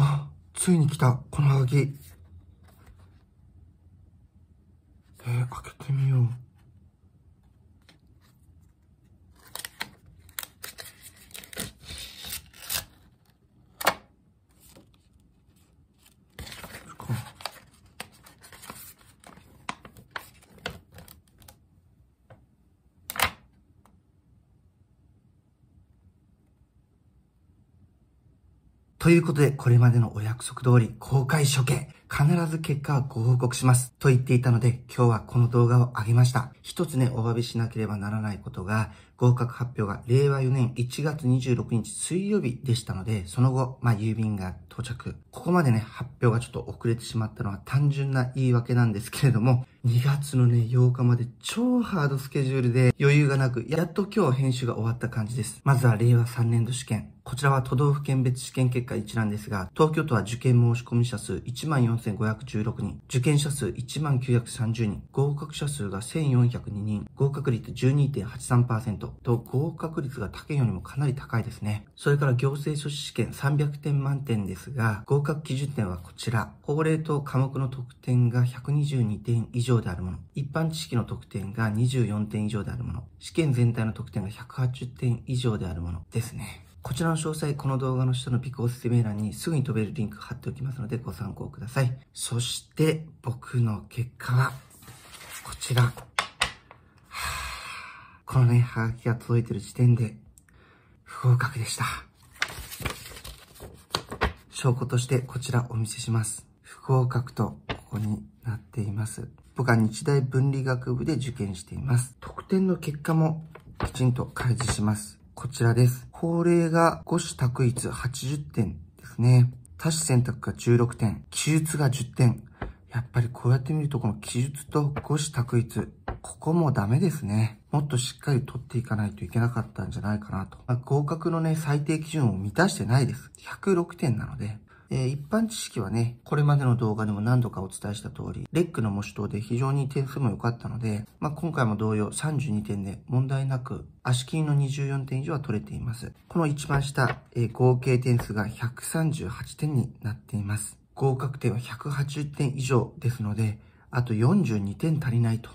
あ、ついに来た、このハガキ。えー、けてみよう。ということで、これまでのお約束通り、公開処刑、必ず結果はご報告します。と言っていたので、今日はこの動画を上げました。一つね、お詫びしなければならないことが、合格発表が令和4年1月26日水曜日でしたので、その後、まあ、郵便が到着。ここまでね、発表がちょっと遅れてしまったのは単純な言い訳なんですけれども、2月のね、8日まで超ハードスケジュールで余裕がなく、やっと今日編集が終わった感じです。まずは令和3年度試験。こちらは都道府県別試験結果一覧ですが、東京都は受験申し込み者数14,516人、受験者数1930人、合格者数が1402人、合格率12.83%、と合格率が他県よりもかなり高いですね。それから行政書士試験300点満点ですが、合格基準点はこちら。法令と科目の得点が122点以上であるもの。一般知識の得点が24点以上であるもの。試験全体の得点が180点以上であるものですね。こちらの詳細、この動画の下のピク説明欄にすぐに飛べるリンク貼っておきますのでご参考ください。そして僕の結果はこちら。このね、ハガキが届いてる時点で、不合格でした。証拠としてこちらお見せします。不合格とここになっています。僕は日大分理学部で受験しています。特典の結果もきちんと開示します。こちらです。法令が5種択一80点ですね。多種選択が16点、記述が10点、やっぱりこうやって見るとこの記述と誤詞択一、ここもダメですね。もっとしっかり取っていかないといけなかったんじゃないかなと。まあ、合格のね、最低基準を満たしてないです。106点なので。えー、一般知識はね、これまでの動画でも何度かお伝えした通り、レックの模試等で非常に点数も良かったので、まあ、今回も同様32点で問題なく、足金の24点以上は取れています。この一番下、えー、合計点数が138点になっています。合格点は180点以上ですので、あと42点足りないと。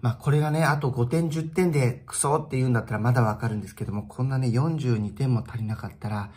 まあこれがね、あと5点10点でクソって言うんだったらまだわかるんですけども、こんなね42点も足りなかったら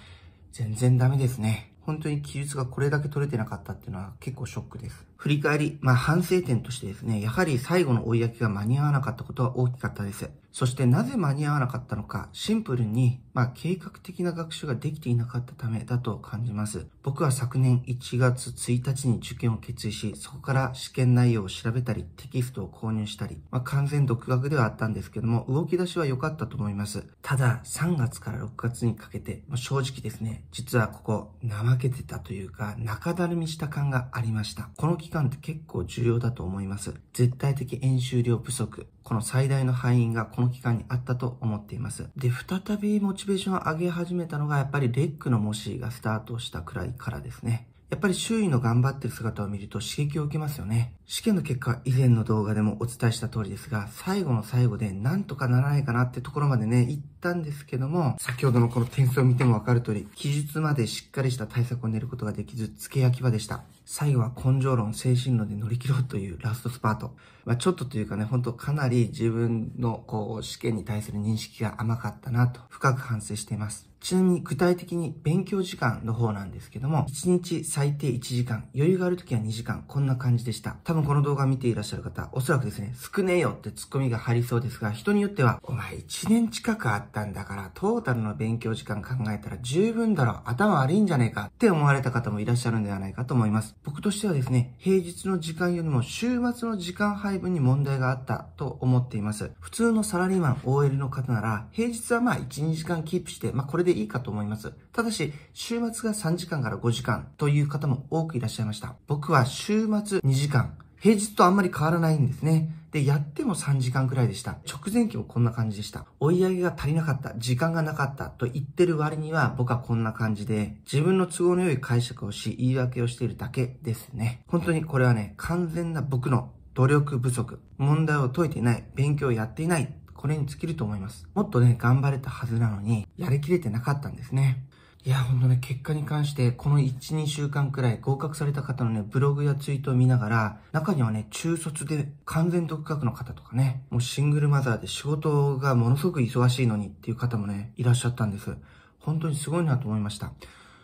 全然ダメですね。本当に記述がこれだけ取れてなかったっていうのは結構ショックです。振り返り、まあ反省点としてですね、やはり最後の追い上きが間に合わなかったことは大きかったです。そしてなぜ間に合わなかったのか、シンプルに、まあ、計画的な学習ができていなかったためだと感じます。僕は昨年1月1日に受験を決意し、そこから試験内容を調べたり、テキストを購入したり、まあ、完全独学ではあったんですけども、動き出しは良かったと思います。ただ、3月から6月にかけて、まあ、正直ですね、実はここ、怠けてたというか、中だるみした感がありました。この期間って結構重要だと思います。絶対的演習量不足、この最大の敗因がこの期間にあったと思っています。で、再びモチベーションを上げ始めたのが、やっぱりレックの模試がスタートしたくらいからですね。やっぱり周囲の頑張ってる姿を見ると刺激を受けますよね。試験の結果、以前の動画でもお伝えした通りですが、最後の最後でなんとかならないかなってところまでね、行ったんですけども、先ほどのこの点数を見てもわかる通り、記述までしっかりした対策を練ることができず、付け焼き場でした。最後は根性論、精神論で乗り切ろうというラストスパート。まあ、ちょっとというかね、ほんとかなり自分のこう、試験に対する認識が甘かったなと、深く反省しています。ちなみに具体的に勉強時間の方なんですけども、1日最低1時間、余裕がある時は2時間、こんな感じでした。多分分この動画見ていらっしゃる方、おそらくですね、少ねえよってツッコミが入りそうですが、人によっては、お前1年近くあったんだから、トータルの勉強時間考えたら十分だろ、頭悪いんじゃねえかって思われた方もいらっしゃるんではないかと思います。僕としてはですね、平日の時間よりも週末の時間配分に問題があったと思っています。普通のサラリーマン OL の方なら、平日はまあ1、2時間キープして、まあこれでいいかと思います。ただし、週末が3時間から5時間という方も多くいらっしゃいました。僕は週末2時間、平日とあんまり変わらないんですね。で、やっても3時間くらいでした。直前期もこんな感じでした。追い上げが足りなかった、時間がなかったと言ってる割には僕はこんな感じで、自分の都合の良い解釈をし、言い訳をしているだけですね。本当にこれはね、完全な僕の努力不足、問題を解いていない、勉強をやっていない、これに尽きると思います。もっとね、頑張れたはずなのに、やりきれてなかったんですね。いや、ほんとね、結果に関して、この1、2週間くらい合格された方のね、ブログやツイートを見ながら、中にはね、中卒で完全独学の方とかね、もうシングルマザーで仕事がものすごく忙しいのにっていう方もね、いらっしゃったんです。本当にすごいなと思いました。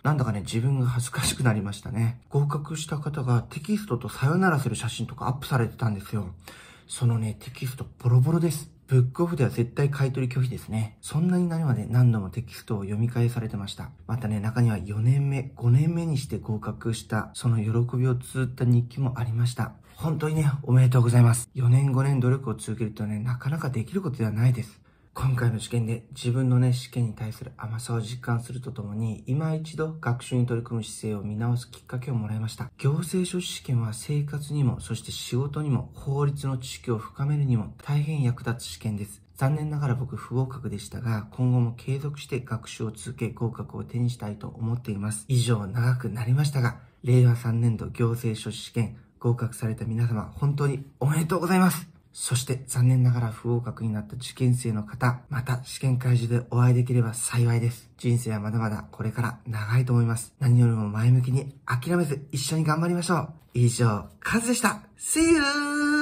なんだかね、自分が恥ずかしくなりましたね。合格した方がテキストとさよならする写真とかアップされてたんですよ。そのね、テキストボロボロです。ブックオフでは絶対買い取り拒否ですね。そんなになるまで何度もテキストを読み返されてました。またね、中には4年目、5年目にして合格した、その喜びを綴った日記もありました。本当にね、おめでとうございます。4年5年努力を続けるとね、なかなかできることではないです。今回の試験で自分のね、試験に対する甘さを実感するとともに、今一度学習に取り組む姿勢を見直すきっかけをもらいました。行政書士試験は生活にも、そして仕事にも、法律の知識を深めるにも大変役立つ試験です。残念ながら僕不合格でしたが、今後も継続して学習を続け合格を手にしたいと思っています。以上長くなりましたが、令和3年度行政書士試験合格された皆様、本当におめでとうございますそして残念ながら不合格になった受験生の方、また試験会場でお会いできれば幸いです。人生はまだまだこれから長いと思います。何よりも前向きに諦めず一緒に頑張りましょう。以上、カズでした。See you!